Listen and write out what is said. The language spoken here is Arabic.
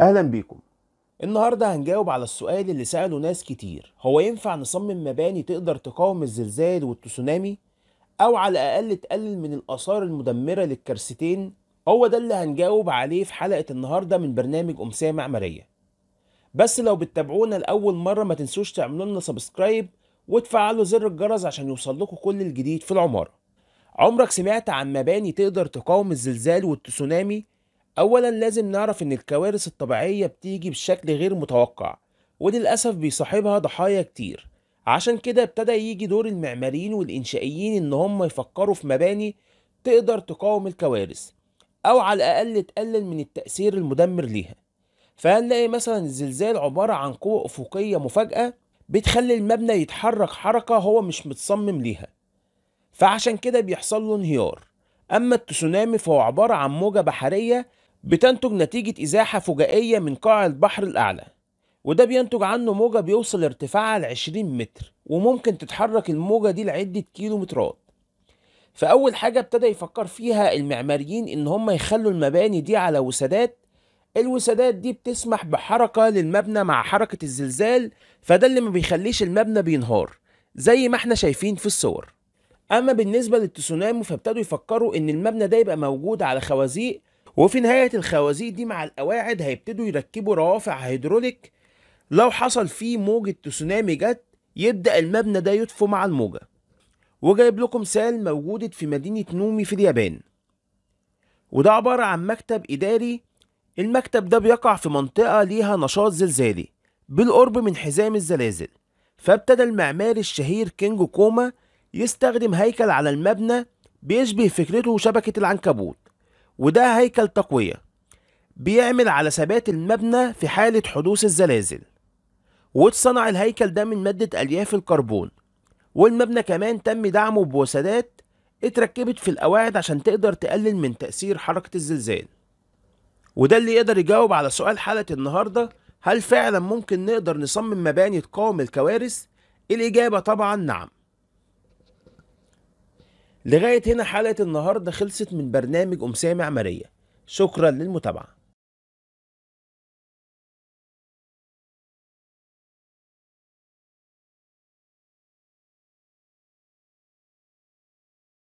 اهلا بيكم النهارده هنجاوب على السؤال اللي سأله ناس كتير هو ينفع نصمم مباني تقدر تقاوم الزلزال والتسونامي او على الاقل تقلل من الاثار المدمره للكارثتين هو ده اللي هنجاوب عليه في حلقه النهارده من برنامج امسيه معماريه بس لو بتتابعونا لاول مره ما تنسوش تعملوا لنا سبسكرايب وتفعلوا زر الجرس عشان يوصل لكم كل الجديد في العماره عمرك سمعت عن مباني تقدر تقاوم الزلزال والتسونامي أولا لازم نعرف إن الكوارث الطبيعية بتيجي بشكل غير متوقع وللأسف بيصاحبها ضحايا كتير عشان كده ابتدى يجي دور المعماريين والإنشائيين إن هم يفكروا في مباني تقدر تقاوم الكوارث أو على الأقل تقلل من التأثير المدمر ليها فهنلاقي مثلا الزلزال عبارة عن قوة أفقية مفاجأة بتخلي المبنى يتحرك حركة هو مش متصمم ليها فعشان كده بيحصل له انهيار أما التسونامي فهو عبارة عن موجة بحرية بتنتج نتيجة إزاحة فجائية من قاع البحر الأعلى وده بينتج عنه موجة بيوصل ارتفاعها ل 20 متر وممكن تتحرك الموجة دي لعدة كيلومترات فأول حاجة ابتدى يفكر فيها المعماريين إن هم يخلوا المباني دي على وسادات الوسادات دي بتسمح بحركة للمبنى مع حركة الزلزال فده اللي ما بيخليش المبنى بينهار زي ما احنا شايفين في الصور أما بالنسبة للتسونامي فابتدوا يفكروا إن المبنى ده يبقى موجود على خوازيق وفي نهاية الخوازيق دي مع القواعد هيبتدوا يركبوا روافع هيدروليك لو حصل فيه موجة تسونامي جت يبدأ المبنى ده يطفو مع الموجة وجايب لكم مثال موجودة في مدينة نومي في اليابان وده عبارة عن مكتب إداري المكتب ده بيقع في منطقة ليها نشاط زلزالي بالقرب من حزام الزلازل فابتدى المعماري الشهير كينج كوما يستخدم هيكل على المبنى بيشبه فكرته شبكة العنكبوت وده هيكل تقوية بيعمل على ثبات المبنى في حالة حدوث الزلازل واتصنع الهيكل ده من مادة ألياف الكربون والمبنى كمان تم دعمه بوسادات اتركبت في القواعد عشان تقدر تقلل من تأثير حركة الزلزال وده اللي يقدر يجاوب على سؤال حلقة النهاردة هل فعلا ممكن نقدر نصمم مباني تقاوم الكوارث؟ الإجابة طبعا نعم لغاية هنا حلقة النهاردة خلصت من برنامج أم سامع ماريا شكرا للمتابعة